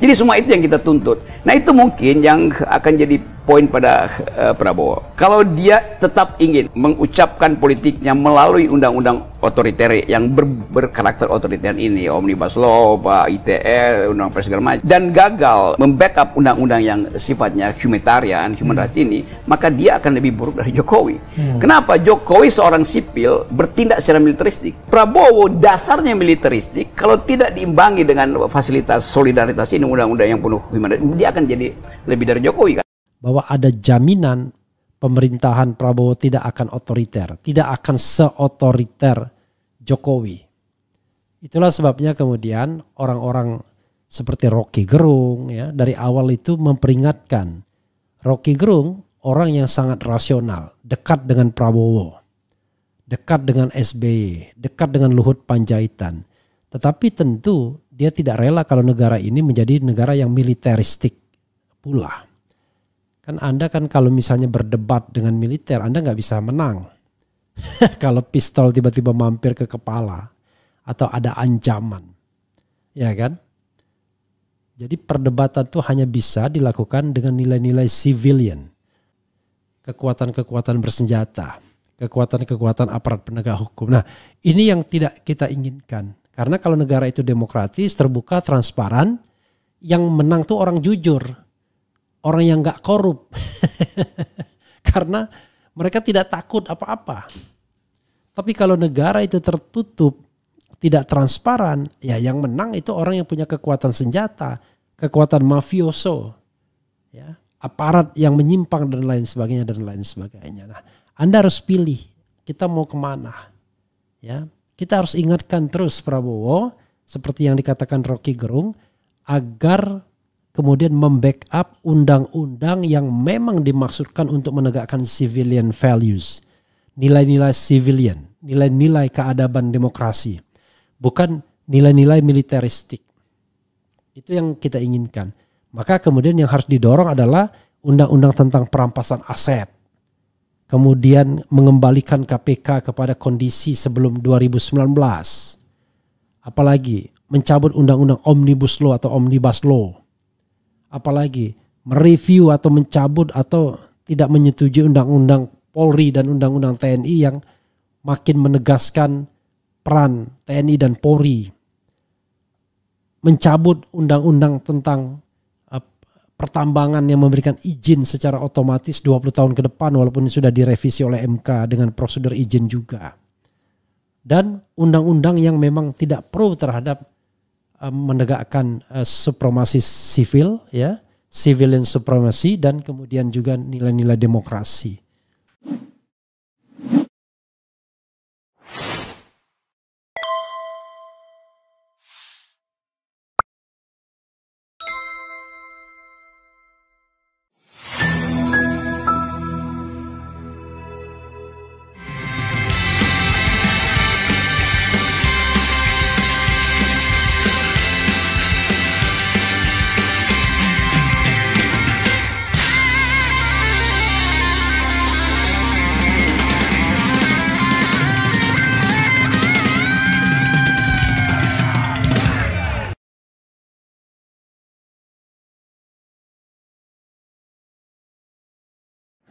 Jadi semua itu yang kita tuntut. Nah itu mungkin yang akan jadi poin pada uh, Prabowo. Kalau dia tetap ingin mengucapkan politiknya melalui undang-undang otoriter yang ber berkarakter otoriter ini, Omnibus Law, Pak ITE, Undang Pers segala macam, dan gagal membackup undang-undang yang sifatnya humanitarian, human rights ini, maka dia akan lebih buruk dari Jokowi. Hmm. Kenapa? Jokowi seorang sipil bertindak secara militeristik. Prabowo dasarnya militeristik, kalau tidak diimbangi dengan fasilitas solidaritas ini, undang-undang yang penuh human rights, dia akan jadi lebih dari Jokowi kan bahwa ada jaminan pemerintahan Prabowo tidak akan otoriter, tidak akan seotoriter Jokowi. Itulah sebabnya kemudian orang-orang seperti Rocky Gerung ya dari awal itu memperingatkan Rocky Gerung orang yang sangat rasional, dekat dengan Prabowo, dekat dengan SBY, dekat dengan Luhut Panjaitan. Tetapi tentu dia tidak rela kalau negara ini menjadi negara yang militeristik pula kan Anda kan kalau misalnya berdebat dengan militer Anda nggak bisa menang. kalau pistol tiba-tiba mampir ke kepala atau ada ancaman. Ya kan? Jadi perdebatan itu hanya bisa dilakukan dengan nilai-nilai civilian. Kekuatan-kekuatan bersenjata, kekuatan-kekuatan aparat penegak hukum. Nah, ini yang tidak kita inginkan. Karena kalau negara itu demokratis, terbuka, transparan, yang menang tuh orang jujur orang yang gak korup karena mereka tidak takut apa-apa. Tapi kalau negara itu tertutup, tidak transparan, ya yang menang itu orang yang punya kekuatan senjata, kekuatan mafioso, ya aparat yang menyimpang dan lain sebagainya dan lain sebagainya. Nah, Anda harus pilih kita mau kemana, ya kita harus ingatkan terus Prabowo seperti yang dikatakan Rocky Gerung agar kemudian membackup undang-undang yang memang dimaksudkan untuk menegakkan civilian values, nilai-nilai civilian, nilai-nilai keadaban demokrasi, bukan nilai-nilai militeristik. Itu yang kita inginkan. Maka kemudian yang harus didorong adalah undang-undang tentang perampasan aset. Kemudian mengembalikan KPK kepada kondisi sebelum 2019. Apalagi mencabut undang-undang omnibus law atau omnibus law apalagi mereview atau mencabut atau tidak menyetujui undang-undang Polri dan undang-undang TNI yang makin menegaskan peran TNI dan Polri mencabut undang-undang tentang pertambangan yang memberikan izin secara otomatis 20 tahun ke depan walaupun sudah direvisi oleh MK dengan prosedur izin juga dan undang-undang yang memang tidak pro terhadap Eh, menegakkan uh, supremasi sivil ya civilian supremacy dan kemudian juga nilai-nilai demokrasi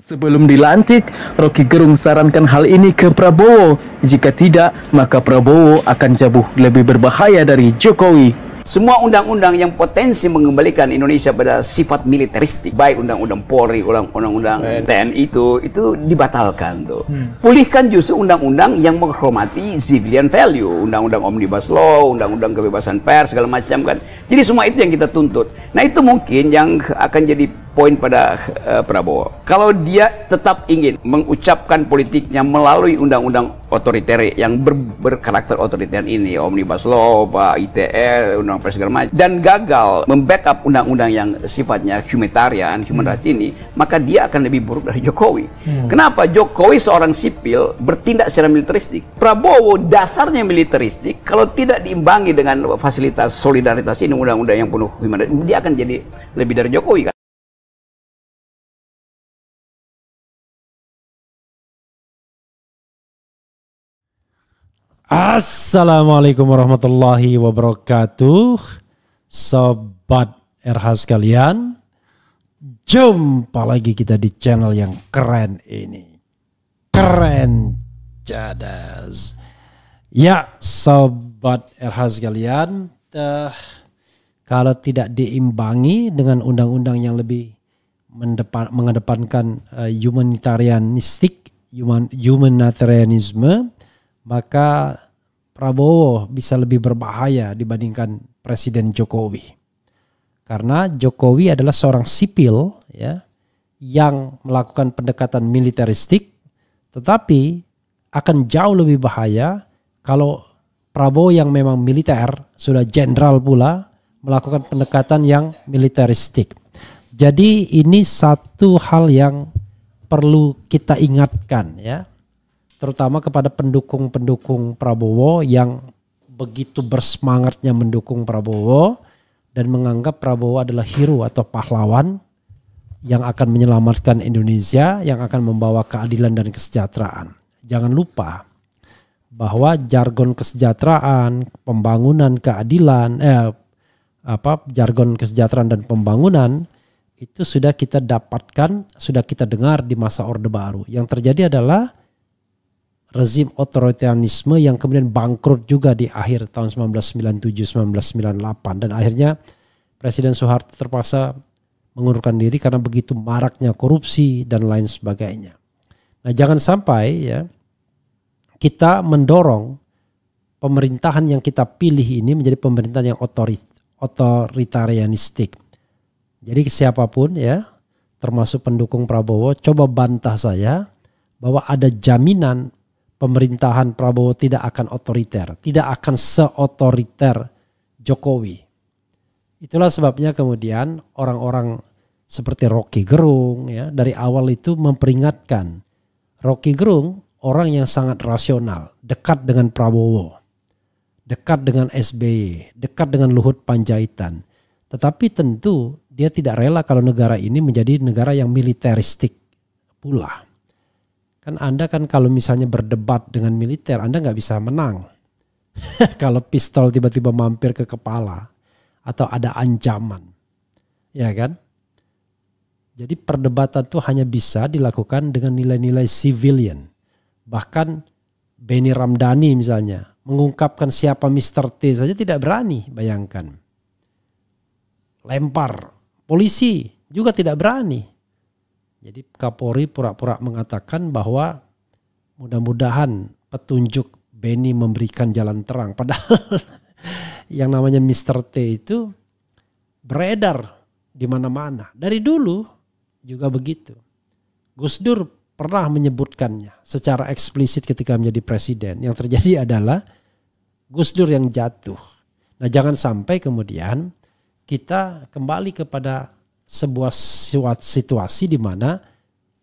Sebelum dilantik, Rocky Gerung sarankan hal ini ke Prabowo. Jika tidak, maka Prabowo akan jauh lebih berbahaya dari Jokowi. Semua undang-undang yang potensi mengembalikan Indonesia pada sifat militeristik, baik undang-undang Polri, undang-undang TNI itu, itu dibatalkan tuh. Hmm. Pulihkan justru undang-undang yang menghormati civilian value, undang-undang omnibus law, undang-undang kebebasan pers segala macam kan. Jadi semua itu yang kita tuntut. Nah itu mungkin yang akan jadi poin pada uh, Prabowo. Kalau dia tetap ingin mengucapkan politiknya melalui undang-undang otoriter yang ber berkarakter otoriter ini, Omnibus Law, Pak ITE, Undang undang segala macam, dan gagal membackup undang-undang yang sifatnya humanitarian, human rights ini, maka dia akan lebih buruk dari Jokowi. Hmm. Kenapa? Jokowi seorang sipil bertindak secara militeristik. Prabowo dasarnya militeristik, kalau tidak diimbangi dengan fasilitas solidaritas ini, undang-undang yang penuh human rights, dia akan jadi lebih dari Jokowi kan. Assalamualaikum warahmatullahi wabarakatuh. Sobat RH sekalian, jumpa lagi kita di channel yang keren ini. Keren Jadas. Ya, sobat RH sekalian, uh, kalau tidak diimbangi dengan undang-undang yang lebih mendepan, mengedepankan uh, humanitarianistik, human, humanitarianisme, maka Prabowo bisa lebih berbahaya dibandingkan Presiden Jokowi. Karena Jokowi adalah seorang sipil ya yang melakukan pendekatan militeristik tetapi akan jauh lebih bahaya kalau Prabowo yang memang militer sudah jenderal pula melakukan pendekatan yang militeristik. Jadi ini satu hal yang perlu kita ingatkan ya terutama kepada pendukung-pendukung Prabowo yang begitu bersemangatnya mendukung Prabowo dan menganggap Prabowo adalah hero atau pahlawan yang akan menyelamatkan Indonesia, yang akan membawa keadilan dan kesejahteraan. Jangan lupa bahwa jargon kesejahteraan, pembangunan, keadilan, eh, apa jargon kesejahteraan dan pembangunan itu sudah kita dapatkan, sudah kita dengar di masa Orde Baru. Yang terjadi adalah rezim otoritarianisme yang kemudian bangkrut juga di akhir tahun 1997-1998 dan akhirnya Presiden Soeharto terpaksa mengundurkan diri karena begitu maraknya korupsi dan lain sebagainya. Nah jangan sampai ya kita mendorong pemerintahan yang kita pilih ini menjadi pemerintahan yang otorit otoritarianistik. Jadi siapapun ya termasuk pendukung Prabowo coba bantah saya bahwa ada jaminan pemerintahan Prabowo tidak akan otoriter, tidak akan seotoriter Jokowi. Itulah sebabnya kemudian orang-orang seperti Rocky Gerung ya dari awal itu memperingatkan Rocky Gerung orang yang sangat rasional, dekat dengan Prabowo, dekat dengan SBY, dekat dengan Luhut Panjaitan. Tetapi tentu dia tidak rela kalau negara ini menjadi negara yang militeristik pula kan Anda kan kalau misalnya berdebat dengan militer Anda nggak bisa menang. kalau pistol tiba-tiba mampir ke kepala atau ada ancaman. Ya kan? Jadi perdebatan itu hanya bisa dilakukan dengan nilai-nilai civilian. Bahkan Benny Ramdhani misalnya mengungkapkan siapa Mr. T saja tidak berani, bayangkan. Lempar polisi juga tidak berani. Jadi Kapolri pura-pura mengatakan bahwa mudah-mudahan petunjuk Benny memberikan jalan terang. Padahal yang namanya Mr. T itu beredar di mana-mana. Dari dulu juga begitu. Gus Dur pernah menyebutkannya secara eksplisit ketika menjadi presiden. Yang terjadi adalah Gus Dur yang jatuh. Nah jangan sampai kemudian kita kembali kepada sebuah situasi di mana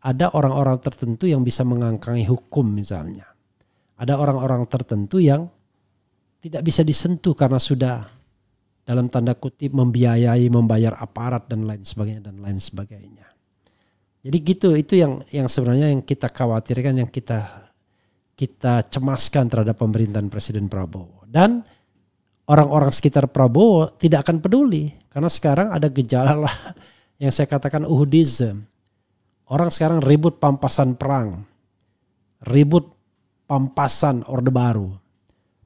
ada orang-orang tertentu yang bisa mengangkangi hukum misalnya. Ada orang-orang tertentu yang tidak bisa disentuh karena sudah dalam tanda kutip membiayai, membayar aparat dan lain sebagainya dan lain sebagainya. Jadi gitu itu yang yang sebenarnya yang kita khawatirkan, yang kita kita cemaskan terhadap pemerintahan Presiden Prabowo. Dan orang-orang sekitar Prabowo tidak akan peduli karena sekarang ada gejala yang saya katakan Uhudism. Orang sekarang ribut pampasan perang, ribut pampasan Orde Baru.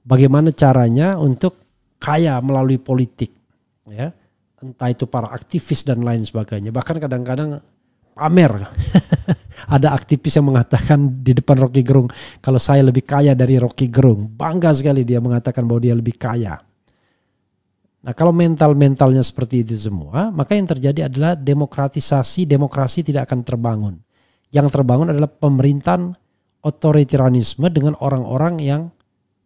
Bagaimana caranya untuk kaya melalui politik, ya? Entah itu para aktivis dan lain sebagainya. Bahkan kadang-kadang pamer. Ada aktivis yang mengatakan di depan Rocky Gerung, kalau saya lebih kaya dari Rocky Gerung. Bangga sekali dia mengatakan bahwa dia lebih kaya. Nah, kalau mental-mentalnya seperti itu semua, maka yang terjadi adalah demokratisasi demokrasi tidak akan terbangun. Yang terbangun adalah pemerintahan otoritarianisme dengan orang-orang yang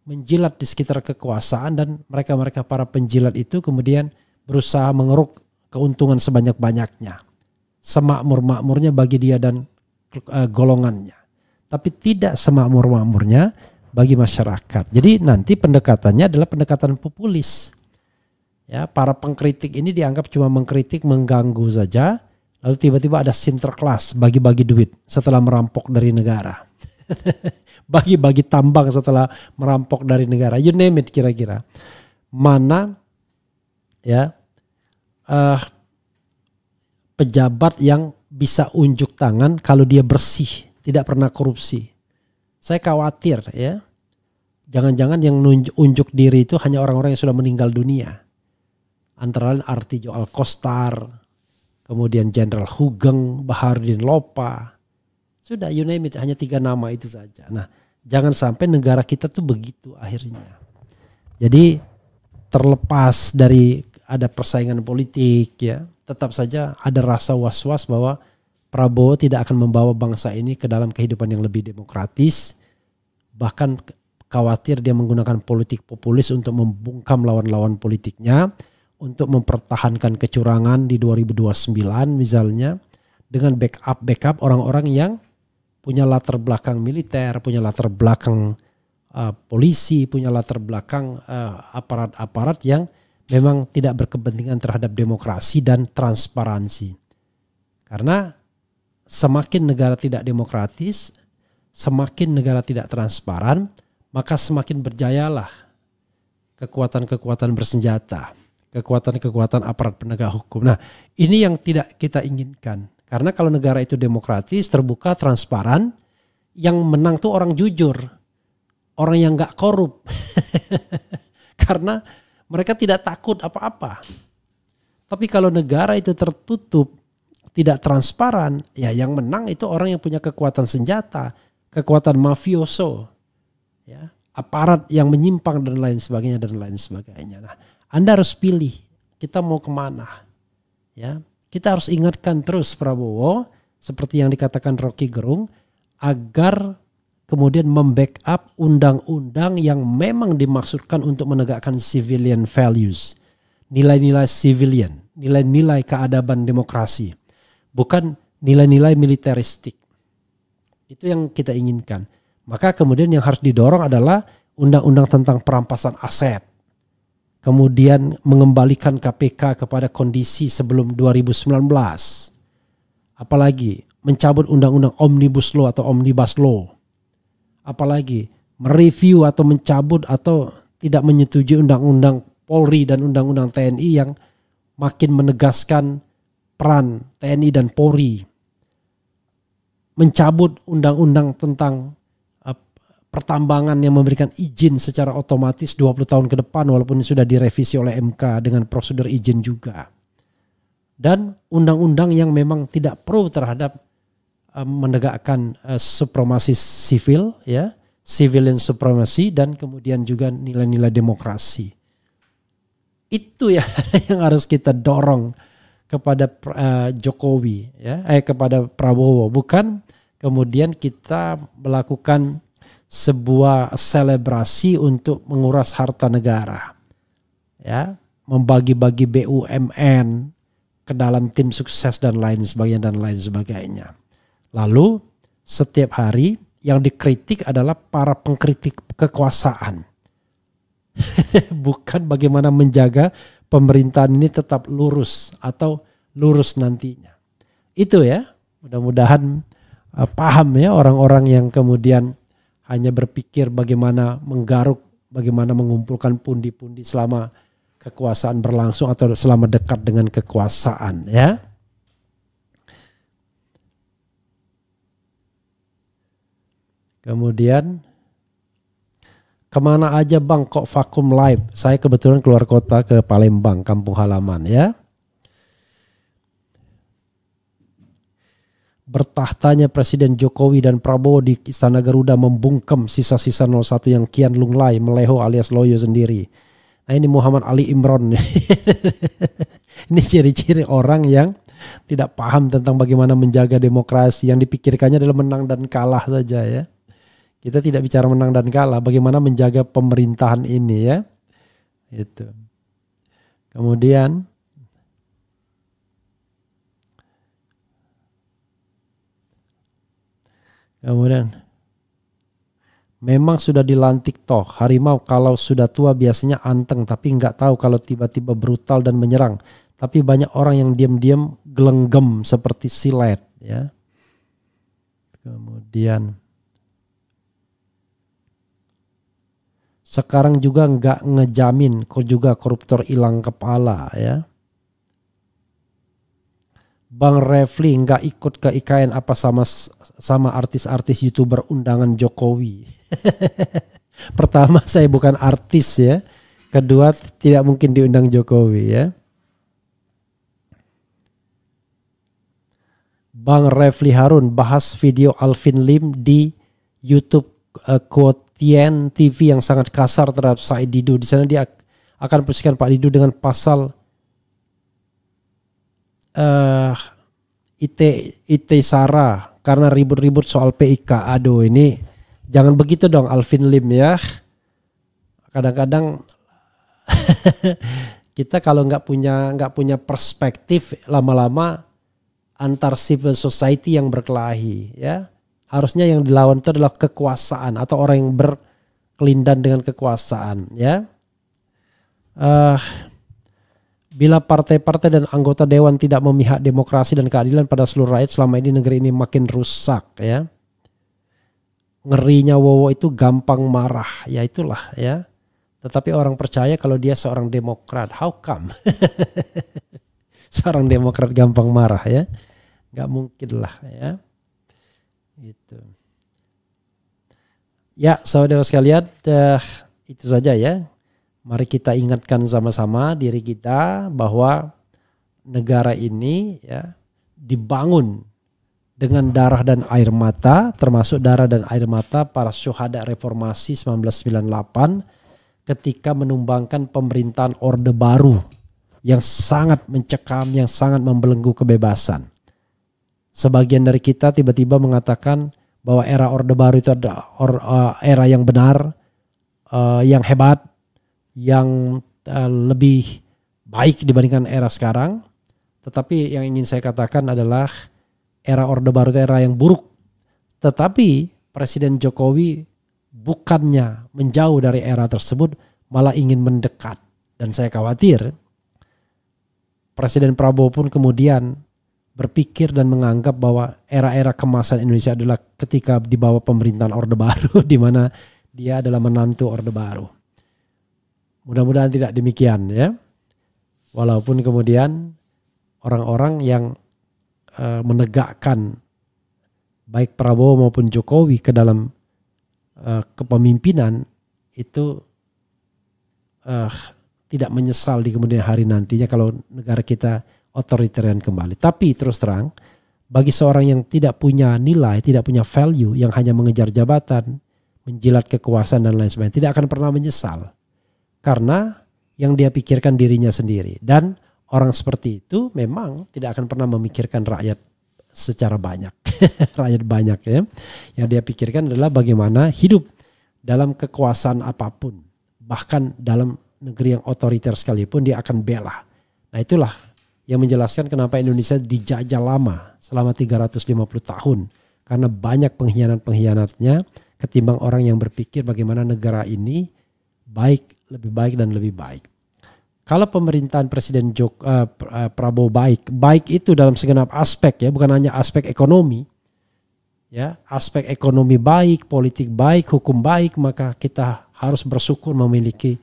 menjilat di sekitar kekuasaan dan mereka-mereka para penjilat itu kemudian berusaha mengeruk keuntungan sebanyak-banyaknya. Semakmur-makmurnya bagi dia dan eh, golongannya. Tapi tidak semakmur-makmurnya bagi masyarakat. Jadi nanti pendekatannya adalah pendekatan populis Ya, para pengkritik ini dianggap cuma mengkritik, mengganggu saja. Lalu tiba-tiba ada sinterklas bagi-bagi duit setelah merampok dari negara. Bagi-bagi tambang setelah merampok dari negara. You name it kira-kira. Mana ya uh, pejabat yang bisa unjuk tangan kalau dia bersih, tidak pernah korupsi. Saya khawatir ya. Jangan-jangan yang unjuk diri itu hanya orang-orang yang sudah meninggal dunia antara lain Artijo Alkostar, kemudian Jenderal Hugeng, Baharudin Lopa. Sudah you name it, hanya tiga nama itu saja. Nah, jangan sampai negara kita tuh begitu akhirnya. Jadi terlepas dari ada persaingan politik ya, tetap saja ada rasa was-was bahwa Prabowo tidak akan membawa bangsa ini ke dalam kehidupan yang lebih demokratis. Bahkan khawatir dia menggunakan politik populis untuk membungkam lawan-lawan politiknya untuk mempertahankan kecurangan di 2029 misalnya dengan backup backup orang-orang yang punya latar belakang militer, punya latar belakang uh, polisi, punya latar belakang eh, aparat-aparat uh, aparat -aparat yang memang tidak berkepentingan terhadap demokrasi dan transparansi. Karena semakin negara tidak demokratis, semakin negara tidak transparan, maka semakin berjayalah kekuatan-kekuatan bersenjata kekuatan-kekuatan aparat penegak hukum. Nah, ini yang tidak kita inginkan. Karena kalau negara itu demokratis, terbuka, transparan, yang menang tuh orang jujur. Orang yang nggak korup. Karena mereka tidak takut apa-apa. Tapi kalau negara itu tertutup, tidak transparan, ya yang menang itu orang yang punya kekuatan senjata, kekuatan mafioso. Ya, aparat yang menyimpang dan lain sebagainya dan lain sebagainya. Nah, anda harus pilih kita mau kemana. Ya, kita harus ingatkan terus Prabowo seperti yang dikatakan Rocky Gerung agar kemudian membackup undang-undang yang memang dimaksudkan untuk menegakkan civilian values, nilai-nilai civilian, nilai-nilai keadaban demokrasi, bukan nilai-nilai militeristik. Itu yang kita inginkan. Maka kemudian yang harus didorong adalah undang-undang tentang perampasan aset kemudian mengembalikan KPK kepada kondisi sebelum 2019. Apalagi mencabut undang-undang omnibus law atau omnibus law. Apalagi mereview atau mencabut atau tidak menyetujui undang-undang Polri dan undang-undang TNI yang makin menegaskan peran TNI dan Polri. Mencabut undang-undang tentang pertambangan yang memberikan izin secara otomatis 20 tahun ke depan walaupun sudah direvisi oleh MK dengan prosedur izin juga. Dan undang-undang yang memang tidak pro terhadap eh, menegakkan eh, supremasi sivil ya, civilian supremacy dan kemudian juga nilai-nilai demokrasi. Itu ya yang harus kita dorong kepada eh, Jokowi ya, eh kepada Prabowo bukan kemudian kita melakukan sebuah selebrasi untuk menguras harta negara. Ya, membagi-bagi BUMN ke dalam tim sukses dan lain sebagainya dan lain sebagainya. Lalu setiap hari yang dikritik adalah para pengkritik kekuasaan. Bukan bagaimana menjaga pemerintahan ini tetap lurus atau lurus nantinya. Itu ya, mudah-mudahan uh, paham ya orang-orang yang kemudian hanya berpikir bagaimana menggaruk, bagaimana mengumpulkan pundi-pundi selama kekuasaan berlangsung atau selama dekat dengan kekuasaan ya. Kemudian kemana aja bang kok vakum live? Saya kebetulan keluar kota ke Palembang, kampung halaman ya. bertahtanya Presiden Jokowi dan Prabowo di Istana Garuda membungkem sisa-sisa 01 yang kian lunglai meleho alias loyo sendiri. Nah ini Muhammad Ali Imron. ini ciri-ciri orang yang tidak paham tentang bagaimana menjaga demokrasi. Yang dipikirkannya adalah menang dan kalah saja ya. Kita tidak bicara menang dan kalah. Bagaimana menjaga pemerintahan ini ya. Itu. Kemudian Kemudian memang sudah dilantik toh harimau kalau sudah tua biasanya anteng tapi nggak tahu kalau tiba-tiba brutal dan menyerang. Tapi banyak orang yang diam-diam gelenggem seperti silet ya. Kemudian sekarang juga nggak ngejamin kok juga koruptor hilang kepala ya Bang Refli nggak ikut ke IKN apa sama sama artis-artis youtuber undangan Jokowi. Pertama saya bukan artis ya. Kedua tidak mungkin diundang Jokowi ya. Bang Refli Harun bahas video Alvin Lim di YouTube uh, eh, Quotien TV yang sangat kasar terhadap Said Didu. Di sana dia akan persisikan Pak Didu dengan pasal uh, eh, IT IT Sara karena ribut-ribut soal PIK. Aduh ini jangan begitu dong Alvin Lim ya. Kadang-kadang kita kalau nggak punya nggak punya perspektif lama-lama antar civil society yang berkelahi ya. Harusnya yang dilawan itu adalah kekuasaan atau orang yang berkelindan dengan kekuasaan ya. Uh, Bila partai-partai dan anggota dewan tidak memihak demokrasi dan keadilan pada seluruh rakyat selama ini negeri ini makin rusak ya. Ngerinya Wowo itu gampang marah, ya itulah ya. Tetapi orang percaya kalau dia seorang demokrat, how come? seorang demokrat gampang marah ya. Gak mungkin lah ya. itu Ya saudara sekalian, dah itu saja ya Mari kita ingatkan sama-sama diri kita bahwa negara ini ya dibangun dengan darah dan air mata termasuk darah dan air mata para syuhada reformasi 1998 ketika menumbangkan pemerintahan orde baru yang sangat mencekam yang sangat membelenggu kebebasan. Sebagian dari kita tiba-tiba mengatakan bahwa era orde baru itu adalah uh, era yang benar, uh, yang hebat, yang uh, lebih baik dibandingkan era sekarang. Tetapi yang ingin saya katakan adalah era Orde Baru era yang buruk. Tetapi Presiden Jokowi bukannya menjauh dari era tersebut, malah ingin mendekat. Dan saya khawatir Presiden Prabowo pun kemudian berpikir dan menganggap bahwa era-era kemasan Indonesia adalah ketika di bawah pemerintahan Orde Baru, di mana dia adalah menantu Orde Baru. Mudah-mudahan tidak demikian ya. Walaupun kemudian orang-orang yang uh, menegakkan baik Prabowo maupun Jokowi ke dalam uh, kepemimpinan itu uh, tidak menyesal di kemudian hari nantinya kalau negara kita otoritarian kembali. Tapi terus terang bagi seorang yang tidak punya nilai, tidak punya value, yang hanya mengejar jabatan, menjilat kekuasaan dan lain sebagainya, tidak akan pernah menyesal karena yang dia pikirkan dirinya sendiri dan orang seperti itu memang tidak akan pernah memikirkan rakyat secara banyak rakyat banyak ya yang dia pikirkan adalah bagaimana hidup dalam kekuasaan apapun bahkan dalam negeri yang otoriter sekalipun dia akan bela nah itulah yang menjelaskan kenapa Indonesia dijajah lama selama 350 tahun karena banyak pengkhianat-pengkhianatnya ketimbang orang yang berpikir bagaimana negara ini baik lebih baik dan lebih baik. Kalau pemerintahan Presiden Jok, uh, Prabowo baik, baik itu dalam segenap aspek ya, bukan hanya aspek ekonomi. Ya, aspek ekonomi baik, politik baik, hukum baik, maka kita harus bersyukur memiliki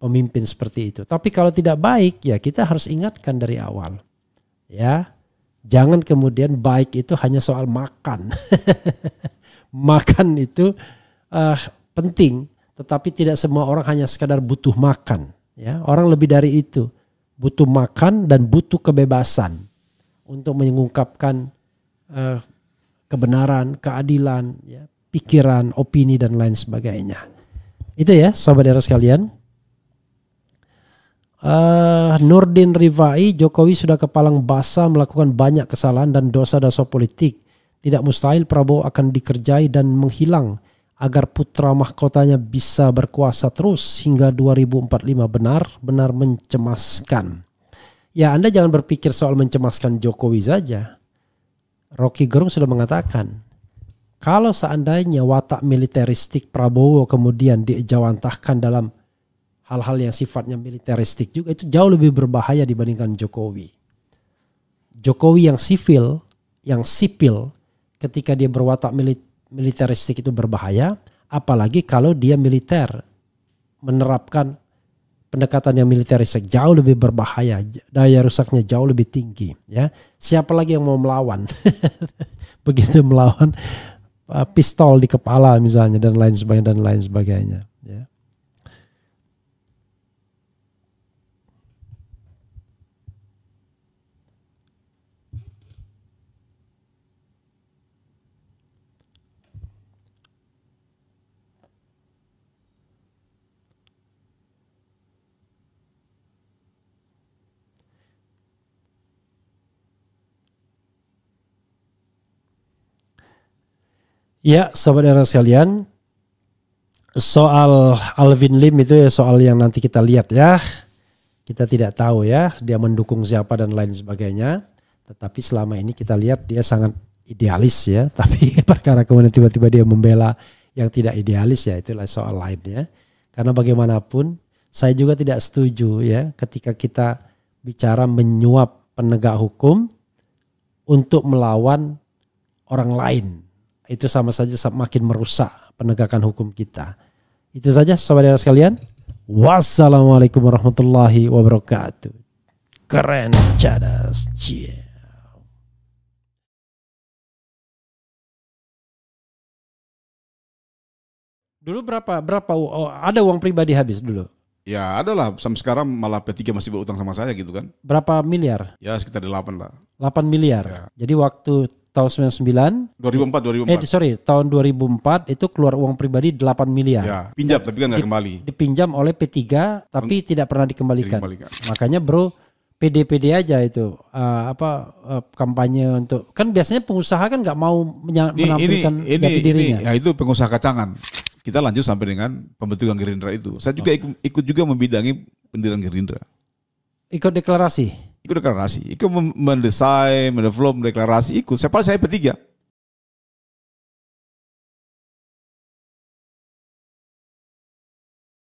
pemimpin seperti itu. Tapi kalau tidak baik, ya kita harus ingatkan dari awal. Ya. Jangan kemudian baik itu hanya soal makan. makan itu uh, penting, tetapi tidak semua orang hanya sekadar butuh makan. Ya, orang lebih dari itu butuh makan dan butuh kebebasan untuk mengungkapkan uh, eh, kebenaran, keadilan, ya, pikiran, opini dan lain sebagainya. Itu ya, sahabat era sekalian. Uh, Nurdin Rifai, Jokowi sudah kepalang basah melakukan banyak kesalahan dan dosa-dosa politik. Tidak mustahil Prabowo akan dikerjai dan menghilang agar putra mahkotanya bisa berkuasa terus hingga 2045 benar-benar mencemaskan. Ya Anda jangan berpikir soal mencemaskan Jokowi saja. Rocky Gerung sudah mengatakan, kalau seandainya watak militeristik Prabowo kemudian dijawantahkan dalam hal-hal yang sifatnya militeristik juga itu jauh lebih berbahaya dibandingkan Jokowi. Jokowi yang sipil, yang sipil ketika dia berwatak militer militeristik itu berbahaya, apalagi kalau dia militer menerapkan pendekatan yang militeristik jauh lebih berbahaya, daya rusaknya jauh lebih tinggi, ya. Siapa lagi yang mau melawan? Begitu melawan uh, pistol di kepala misalnya dan lain sebagainya dan lain sebagainya, ya. Ya, sobat era sekalian, soal Alvin Lim itu ya soal yang nanti kita lihat ya. Kita tidak tahu ya, dia mendukung siapa dan lain sebagainya. Tetapi selama ini kita lihat dia sangat idealis ya. Tapi perkara kemudian tiba-tiba dia membela yang tidak idealis ya, itulah soal lainnya. Karena bagaimanapun saya juga tidak setuju ya ketika kita bicara menyuap penegak hukum untuk melawan orang lain itu sama saja semakin merusak penegakan hukum kita. Itu saja saudara sekalian. Wassalamualaikum warahmatullahi wabarakatuh. Keren cadas. Yeah. Dulu berapa berapa oh, ada uang pribadi habis dulu? Ya ada lah, sampai sekarang malah P3 masih berutang sama saya gitu kan. Berapa miliar? Ya sekitar 8 lah. 8 miliar. Ya. Jadi waktu tahun 99 2004 2004 eh sorry tahun 2004 itu keluar uang pribadi 8 miliar ya, pinjam tapi kan nggak kembali dipinjam oleh P3 tapi Men kan tidak pernah dikembalikan. dikembalikan makanya bro PD-PD aja itu uh, apa uh, kampanye untuk kan biasanya pengusaha kan nggak mau ini, menampilkan ini, ini, dirinya. Ini, ya itu pengusaha kacangan. Kita lanjut sampai dengan pembentukan Gerindra itu. Saya juga okay. ikut, ikut juga membidangi pendirian Gerindra. Ikut deklarasi. Itu deklarasi. Itu mendesain, mendevelop, mendeklarasi. Ikut. Saya saya bertiga.